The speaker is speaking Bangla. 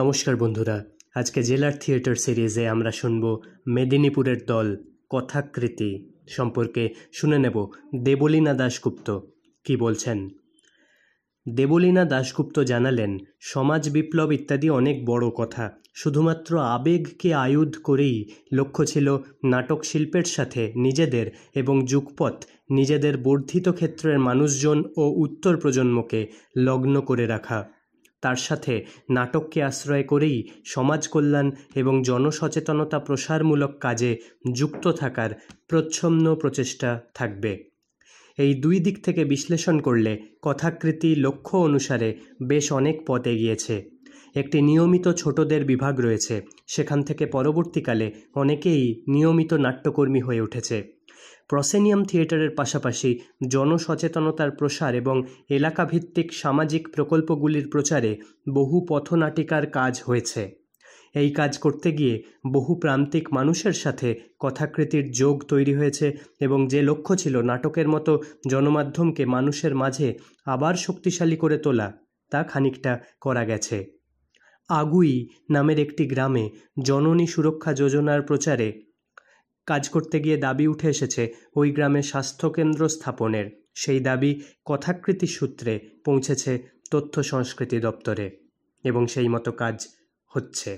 নমস্কার বন্ধুরা আজকে জেলার থিয়েটার সিরিজে আমরা শুনব মেদিনীপুরের দল কথাকৃতি সম্পর্কে শুনে নেব দেবলীনা দাশগুপ্ত কি বলছেন দেবলীনা দাশগুপ্ত জানালেন সমাজ বিপ্লব ইত্যাদি অনেক বড় কথা শুধুমাত্র আবেগকে আয়ুধ করেই লক্ষ্য ছিল নাটক শিল্পের সাথে নিজেদের এবং যুগপথ নিজেদের বর্ধিত ক্ষেত্রের মানুষজন ও উত্তর প্রজন্মকে লগ্ন করে রাখা তার সাথে নাটককে আশ্রয় করেই সমাজ কল্যাণ এবং জনসচেতনতা প্রসারমূলক কাজে যুক্ত থাকার প্রচ্ছন্ন প্রচেষ্টা থাকবে এই দুই দিক থেকে বিশ্লেষণ করলে কথাকৃতি লক্ষ্য অনুসারে বেশ অনেক পথ এগিয়েছে একটি নিয়মিত ছোটদের বিভাগ রয়েছে সেখান থেকে পরবর্তীকালে অনেকেই নিয়মিত নাট্যকর্মী হয়ে উঠেছে প্রসেনিয়াম থিয়েটারের পাশাপাশি জনসচেতনতার প্রসার এবং এলাকাভিত্তিক সামাজিক প্রকল্পগুলির প্রচারে বহু পথনাটিকার কাজ হয়েছে এই কাজ করতে গিয়ে বহু প্রান্তিক মানুষের সাথে কথাকৃতির যোগ তৈরি হয়েছে এবং যে লক্ষ্য ছিল নাটকের মতো জনমাধ্যমকে মানুষের মাঝে আবার শক্তিশালী করে তোলা তা খানিকটা করা গেছে আগুই নামের একটি গ্রামে জননী সুরক্ষা যোজনার প্রচারে কাজ করতে গিয়ে দাবি উঠে এসেছে ওই গ্রামে স্বাস্থ্যকেন্দ্র স্থাপনের সেই দাবি কথাকৃতি সূত্রে পৌঁছেছে তথ্য সংস্কৃতি দপ্তরে এবং সেই মতো কাজ হচ্ছে